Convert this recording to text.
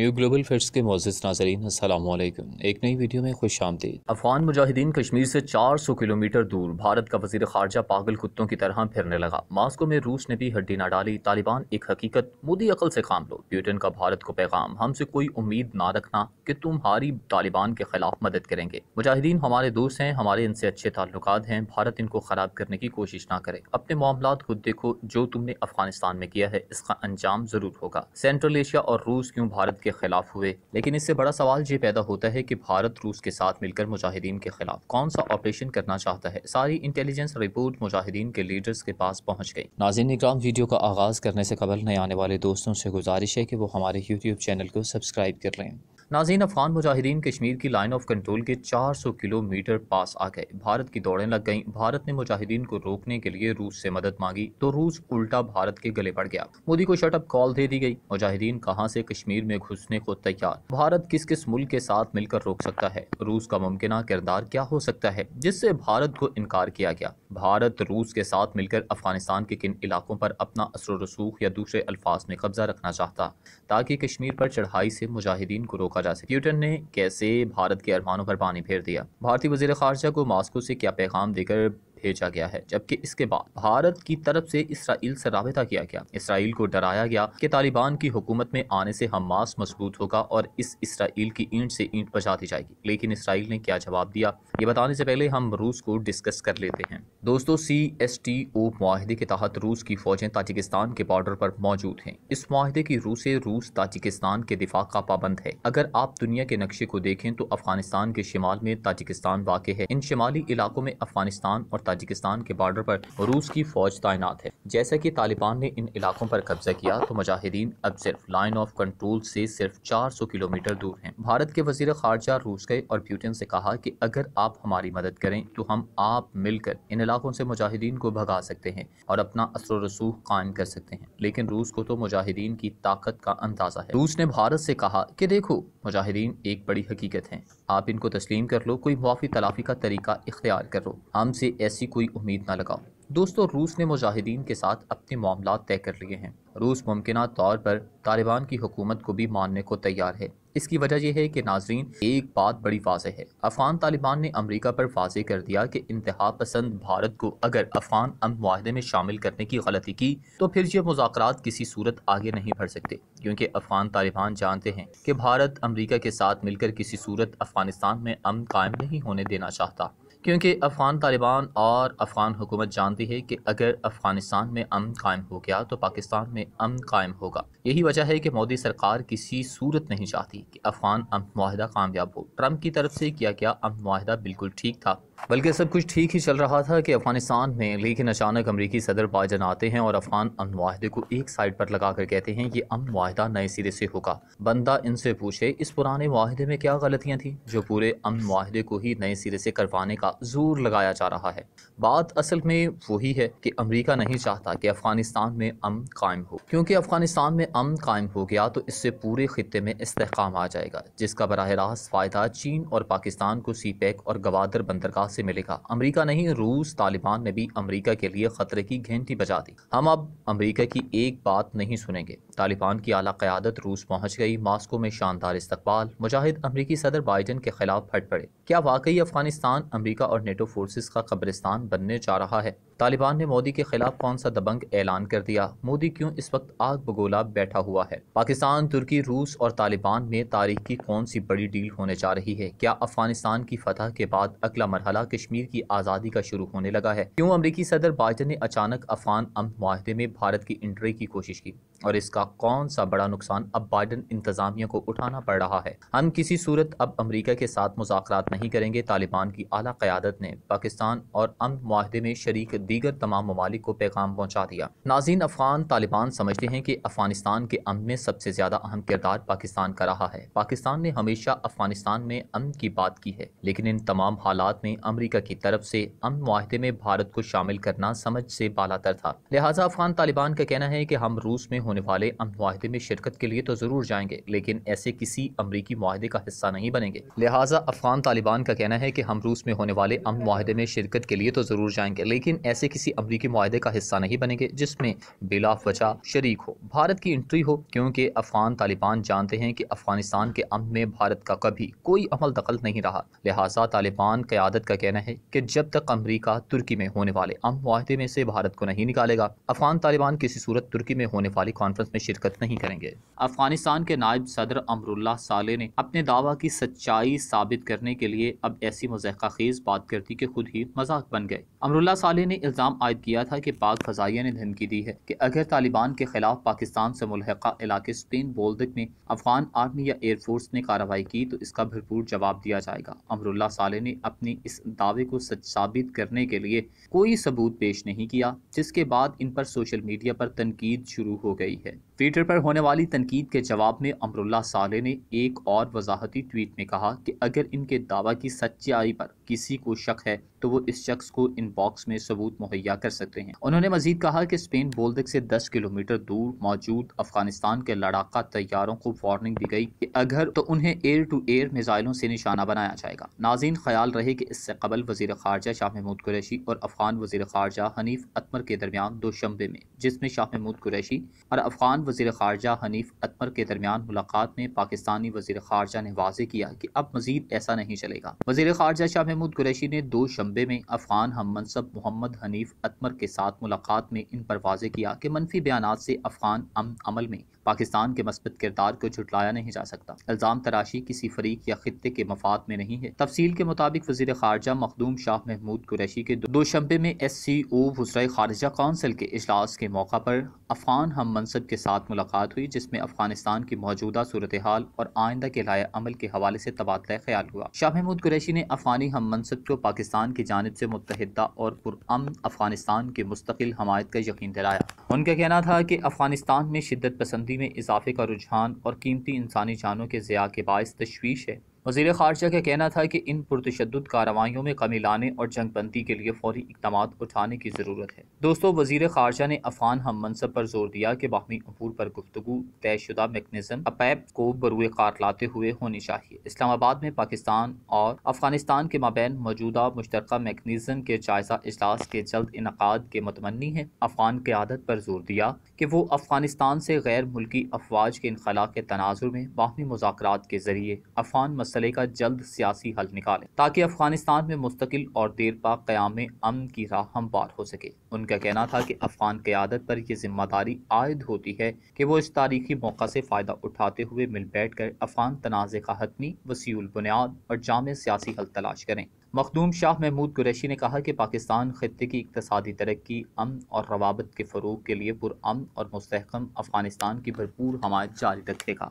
new global facts के मोजिस नाजरीन असलम एक नई वीडियो में खुश आमदीद अफगान मुजाहिदीन कश्मीर से 400 किलोमीटर दूर भारत का वजीर खारजा पागल कुत्तों की तरह फिरने लगा मास्को में रूस ने भी हड्डी ना डाली तालिबान एक हकीकत मोदी अकल से काम लो ब्यूटन का भारत को पैगाम हमसे कोई उम्मीद ना रखना कि हारी तालिबान के खिलाफ मदद करेंगे मुजाहिदीन हमारे दोस्त हैं हमारे इनसे अच्छे ताल्लुक हैं भारत इनको खराब करने की कोशिश ना करे अपने मामला खुद देखो जो तुमने अफगानिस्तान में किया है इसका अंजाम जरूर होगा सेंट्रल एशिया और रूस क्यों भारत के के खिलाफ हुए लेकिन इससे बड़ा सवाल ये पैदा होता है कि भारत रूस के साथ मिलकर मुजाहिदीन के खिलाफ कौन सा ऑपरेशन करना चाहता है सारी इंटेलिजेंस रिपोर्ट मुजाहिदीन के लीडर्स के पास पहुँच गई नाजिन इक्राम वीडियो का आगाज़ करने से कबल नए आने वाले दोस्तों से गुजारिश है कि वो हमारे यूट्यूब चैनल को सब्सक्राइब कर लें नाजीन अफगान मुजाहिदीन कश्मीर की लाइन ऑफ कंट्रोल के 400 किलोमीटर पास आ गए भारत की दौड़ें लग गईं भारत ने मुजाहिदीन को रोकने के लिए रूस से मदद मांगी तो रूस उल्टा भारत के गले पड़ गया मोदी को शटअप कॉल दे दी गई मुजाहिदीन कहां से कश्मीर में घुसने को तैयार भारत किस किस मुल्क के साथ मिलकर रोक सकता है रूस का मुमकिन किरदार क्या हो सकता है जिससे भारत को इनकार किया गया भारत रूस के साथ मिलकर अफगानिस्तान के किन इलाकों पर अपना असर रसूख या दूसरे अल्फाज में कब्जा रखना चाहता ताकि कश्मीर पर चढ़ाई से मुजाहिदीन को रोका ख्वाजा प्यूटन ने कैसे भारत के अरमानों पर पानी फेर दिया भारतीय वजीर खारजा को मास्को से क्या पैगाम देकर भेजा गया है जबकि इसके बाद भारत की तरफ से इसराइल से रहा किया गया इसराइल को डराया गया कि तालिबान की हुकूमत में आने से हमास मजबूत होगा और इस इसराइल की ईंट से ईंट बचा दी जाएगी लेकिन इसराइल ने क्या जवाब दिया ये बताने से पहले हम रूस को डिस्कस कर लेते हैं दोस्तों सी एस टी ओ माहे के तहत रूस की फौजें ताजिकिस्तान के बॉर्डर पर मौजूद हैं इस माहे की रूस से रूस ताजिकिस्तान के दिफा का पाबंद है अगर आप दुनिया के नक्शे को देखें तो अफगानिस्तान के शिमाल में ताजिकिस्तान वाक़ है इन शिमाली इलाकों में अफगानिस्तान और ताजिकिस्तान के बॉर्डर पर रूस की फौज तैनात है जैसा कि तालिबान ने इन इलाकों पर कब्जा किया तो मुजाहिदीन अब सिर्फ लाइन ऑफ कंट्रोल से सिर्फ 400 किलोमीटर दूर हैं भारत के वजीर खारजा रूस गए और प्यूटिन से कहा कि अगर आप हमारी मदद करें तो हम आप मिलकर इन इलाकों से मुजाहिदीन को भगा सकते हैं और अपना असर रसूख कायम कर सकते हैं लेकिन रूस को तो मुजाहिदीन की ताकत का अंदाजा है रूस ने भारत से कहा कि देखो मुजाहिदीन एक बड़ी हकीकत है आप इनको तस्लीम कर लो कोई मुआफ़ी तलाफी का तरीका इख्तियार करो हमसे ऐसी ऐसी कोई उम्मीद ना लगाओ दोस्तों रूस ने मुजाहिदीन के साथ अपने मामला तय कर लिए हैं रूस मुमकिन तौर पर तालिबान की हुकूमत को भी मानने को तैयार है इसकी वजह यह है कि नाजरीन एक बात बड़ी वाजह है अफगान तालिबान ने अमरीका पर वाजे कर दिया कि इंतहा पसंद भारत को अगर अफगान अम माहे में शामिल करने की गलती की तो फिर ये मुजाकर किसी सूरत आगे नहीं बढ़ सकते क्योंकि अफगान तालिबान जानते हैं कि भारत अमरीका के साथ मिलकर किसी सूरत अफगानिस्तान में अम कायम नहीं होने देना चाहता क्योंकि अफ़गान तालिबान और अफ़गान हुकूमत जानती है कि अगर अफ़गानिस्तान में अमन कायम हो गया तो पाकिस्तान में अमन कायम होगा यही वजह है कि मोदी सरकार किसी सूरत नहीं चाहती कि अफ़गान अमन माहिदा कामयाब हो ट्रंप की तरफ से किया गया अमन माहिदा बिल्कुल ठीक था बल्कि सब कुछ ठीक ही चल रहा था कि अफगानिस्तान में लेकिन अचानक अमरीकी सदर बाइडन आते हैं और अफगान अमन को एक साइड पर लगा कर कहते हैं ये अम वाहिदा नए सिरे से होगा बंदा इनसे पूछे इस पुराने वाहिदे में क्या गलतियाँ थीं जो पूरे अम वाहिदे को ही नए सिरे से करवाने का जोर लगाया जा रहा है बात असल में वही है कि अमरीका नहीं चाहता कि अफगानिस्तान में अम कायम हो क्योंकि अफगानिस्तान में अम कायम हो गया तो इससे पूरे खत्े में इसकाम आ जाएगा जिसका बरह रास्त फ़ायदा चीन और पाकिस्तान को सी पैक और गवादर बंदरगाह से मिलेगा अमेरिका नहीं रूस तालिबान ने भी अमेरिका के लिए खतरे की घंटी बजा दी हम अब अमेरिका की एक बात नहीं सुनेंगे तालिबान की आला क्यादत रूस पहुंच गई मास्को में शानदार इस्तकबाल मुजाहिद अमरीकी सदर बाइडन के खिलाफ फट पड़े क्या वाकई अफगानिस्तान अमरीका और नेटो फोर्सेज का कब्रिस्तान बनने जा रहा है तालिबान ने मोदी के खिलाफ कौन सा दबंग ऐलान कर दिया मोदी क्यों इस वक्त आग बगोला बैठा हुआ है पाकिस्तान तुर्की रूस और तालिबान में तारीख की कौन सी बड़ी डील होने जा रही है क्या अफगानिस्तान की फतह के बाद अगला मरहला कश्मीर की आज़ादी का शुरू होने लगा है क्यों अमरीकी सदर बाइडन ने अचानक अफगान अमन माहे में भारत की एंट्री की कोशिश की और इसका कौन सा बड़ा नुकसान अब बाइडन इंतजामिया को उठाना पड़ रहा है हम किसी सूरत अब अमरीका के साथ मुजात नहीं करेंगे तालिबान की अली क्यादत ने पाकिस्तान और अमन माहे में शरीक दीगर तमाम ममालिक को पैगाम पहुँचा दिया नाजीन अफगान तालिबान समझते हैं कि अफगानिस्तान के अम में सबसे ज्यादा अहम किरदार पाकिस्तान का रहा है पाकिस्तान ने हमेशा अफगानिस्तान में अम की बात की है लेकिन इन तमाम हालात में अमरीका की तरफ से अमन माहे में भारत को शामिल करना समझ से बालातर था लिहाजा अफगान तालिबान का कहना है कि हम रूस में होने वाले अमन माहदे में शिरकत के लिए तो ज़रूर जाएंगे लेकिन ऐसे किसी अमरीकी माहदे का हिस्सा नहीं बनेंगे लिहाजा अफगान तालिबान का कहना है कि हम रूस में होने वाले अम माहदे में शिरकत के लिए तो ज़रूर जाएंगे लेकिन ऐसे किसी अमरीकी माहदे का हिस्सा नहीं बनेंगे जिसमें बिलाफ वजह शरीक हो भारत की एंट्री हो क्योंकि अफगान तालिबान जानते हैं कि अफगानिस्तान के अम में भारत का कभी कोई अमल दखल नहीं रहा लिहाजा तालिबान क्यादत का कहना है कि जब तक अमरीका तुर्की में होने वाले अम माहदे में से भारत को नहीं निकालेगा अफगान तालिबान किसी सूरत तुर्की में होने वाली कॉन्फ्रेंस में शिरकत नहीं करेंगे अफगानिस्तान के नायब सदर अमरुल्ला साले ने अपने दावा की सच्चाई साबित करने के लिए अब ऐसी मजहका खेज बात कर दी की खुद ही मजाक बन गए अमरुल्ला साले ने इल्ज़ाम आयद किया था कि पाक फजाइया ने धमकी दी है की अगर तालिबान के खिलाफ पाकिस्तान से मुलहका इलाके स्पेन बोल्दक में अफगान आर्मी या एयरफोर्स ने कार्रवाई की तो इसका भरपूर जवाब दिया जाएगा अमरुल्ला साले ने अपने इस दावे को सच साबित करने के लिए कोई सबूत पेश नहीं किया जिसके बाद इन पर सोशल मीडिया पर तनकीद शुरू हो गई गई है ट्विटर पर होने वाली तनकीद के जवाब में अमरुल्ला साले ने एक और वजाहती ट्वीट में कहा कि अगर इनके दावा की सच्चाई पर किसी को शक है तो वो इस शख्स को इनबॉक्स में सबूत मुहैया कर सकते हैं उन्होंने मजीद कहा कि स्पेन बोल्दक से 10 किलोमीटर दूर मौजूद अफगानिस्तान के लड़ाका तैयारों को वार्निंग दी गई कि अगर तो उन्हें एयर टू एयर मिसाइलों से निशाना बनाया जाएगा नाजीन ख्याल रहे कि इससे कबल वजीर खारजा शाह महमूद कुरैशी और अफगान वजी खारजा हनीफ अतमर के दरमियान दो शंबे में जिसमें शाह महमूद कुरैशी और अफगान वजीर खारजा हनीफ अतमर के दरमियान मुलाकात में पाकिस्तानी वजी खारजा ने वाजे किया कि अब मजीद ऐसा नहीं चलेगा वजी खारजा शाह महमूद कुरैशी ने दो शंबे में अफगान हम मनसब मोहम्मद हनीफ अतमर के साथ मुलाकात में इन पर वाजे किया कि मनफी बयान से अफगान अमल में पाकिस्तान के मस्बत किरदार को जुटलाया नहीं जा सकता इल्ज़ाम तराशी किसी फरीक या खत्े के मफाद में नहीं है तफसील के मुताबिक वजीर खारजा मखदूम शाह महमूद कुरैशी के दो शंबे में एस सी ओ वजरा खारजा कौंसिल के अजलास के मौका पर अफगान हम मनसब के साथ मुलाकात हुई जिसमें अफगानिस्तान की मौजूदा सूरत हाल और आइंदा के लाया अमल के हवाले से तबादला ख्याल हुआ शाह महमूद कुरैशी ने अफगानी हम मनसब को पाकिस्तान की जानब से मुतहदा और पुरम अफगानिस्तान के मुस्तकिल हमायत का यकीन दिलाया उनका कहना था कि अफगानिस्तान में शिदत पसंदी में इजाफे का रुझान और कीमती इंसानी जानों के ज़िया के बायस तशवीश है वजीर खारजा का कहना था कि इन पुरतशद कार्रवाइयों में कमी लाने और जंग बंदी के लिए फौरी इकदाम उठाने की ज़रूरत है दोस्तों वजीर खारजा ने अफान हम मनसब पर जोर दिया कि बाहमी अमूर पर गुफ्तु तयशुदा मेकनिज़म अपैप को बरुए कार लाते हुए होनी चाहिए इस्लामाबाद में पाकिस्तान और अफगानिस्तान के माबेन मौजूदा मुश्तर मेकनिज़म के जायजा अजलास के जल्द इनका के मतमनी है अफगान क्यादत पर जोर दिया कि वो अफगानिस्तान से गैर मुल्की अफवाज के इनखला के तनाजुर में बाहमी मुजाक के जरिए अफान मसले का जल्द सियासी हल निकालें ताकि अफगानिस्तान में मुस्तकिल और देर पा क्याम अमन की राह हमवार हो सके उनका कहना था कि अफगान क्यादत पर यह जिम्मेदारी आयद होती है कि वो इस तारीखी मौका से फ़ायदा उठाते हुए मिल बैठ कर अफगान तनाज़ का हतमी वसी बुनियाद और जाम सियासी हल तलाश करें मखदूम शाह महमूद कुरैशी ने कहा कि पाकिस्तान खत्े की इकतदी तरक्की अमन और रवाबत के फ़रूग के लिए पुरान और मस्तकम अफगानिस्तान की भरपूर हमायत जारी रखेगा